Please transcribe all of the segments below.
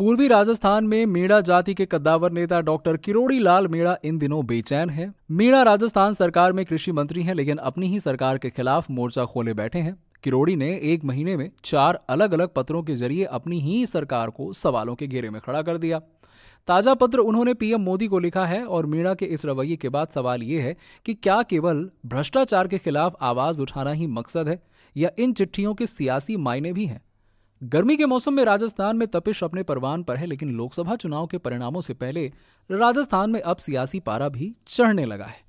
पूर्वी राजस्थान में मीणा जाति के कद्दावर नेता डॉक्टर किरोड़ी लाल मीणा इन दिनों बेचैन हैं। मीणा राजस्थान सरकार में कृषि मंत्री हैं लेकिन अपनी ही सरकार के खिलाफ मोर्चा खोले बैठे हैं किरोड़ी ने एक महीने में चार अलग अलग पत्रों के जरिए अपनी ही सरकार को सवालों के घेरे में खड़ा कर दिया ताजा पत्र उन्होंने पीएम मोदी को लिखा है और मीणा के इस रवैये के बाद सवाल ये है कि क्या केवल भ्रष्टाचार के खिलाफ आवाज उठाना ही मकसद है या इन चिट्ठियों के सियासी मायने भी हैं गर्मी के मौसम में राजस्थान में तपिश अपने परवान पर है लेकिन लोकसभा चुनाव के परिणामों से पहले राजस्थान में अब सियासी पारा भी चढ़ने लगा है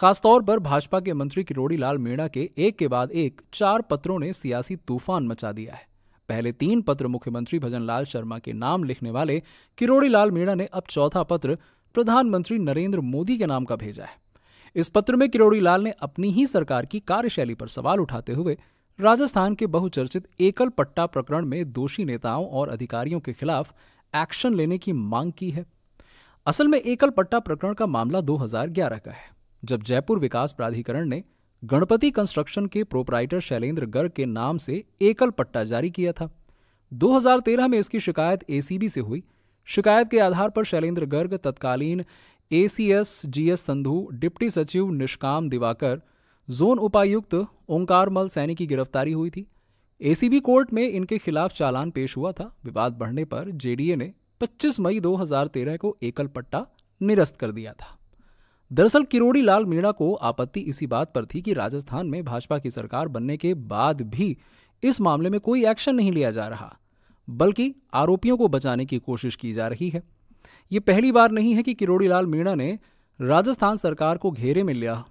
खासतौर पर भाजपा के मंत्री किरोड़ी लाल मीणा के एक के बाद एक चार पत्रों ने सियासी तूफान मचा दिया है पहले तीन पत्र मुख्यमंत्री भजन लाल शर्मा के नाम लिखने वाले किरोड़ी लाल मीणा ने अब चौथा पत्र प्रधानमंत्री नरेंद्र मोदी के नाम का भेजा है इस पत्र में किरोड़ी लाल ने अपनी ही सरकार की कार्यशैली पर सवाल उठाते हुए राजस्थान के बहुचर्चित एकल पट्टा प्रकरण में दोषी नेताओं और अधिकारियों के खिलाफ एक्शन लेने की मांग की है असल में एकल पट्टा प्रकरण का मामला 2011 का है जब जयपुर विकास प्राधिकरण ने गणपति कंस्ट्रक्शन के प्रोपराइटर शैलेंद्र गर्ग के नाम से एकल पट्टा जारी किया था 2013 में इसकी शिकायत एसीबी से हुई शिकायत के आधार पर शैलेंद्र गर्ग तत्कालीन एसीएस जीएस संधू डिप्टी सचिव निष्काम दिवाकर जोन उपायुक्त ओंकार मल सैनी की गिरफ्तारी हुई थी एसीबी कोर्ट में इनके खिलाफ चालान पेश हुआ था विवाद बढ़ने पर जेडीए ने 25 मई 2013 को एकल पट्टा निरस्त कर दिया था दरअसल किरोड़ी लाल मीणा को आपत्ति इसी बात पर थी कि राजस्थान में भाजपा की सरकार बनने के बाद भी इस मामले में कोई एक्शन नहीं लिया जा रहा बल्कि आरोपियों को बचाने की कोशिश की जा रही है ये पहली बार नहीं है कि किरोड़ी लाल मीणा ने राजस्थान सरकार को घेरे में लिया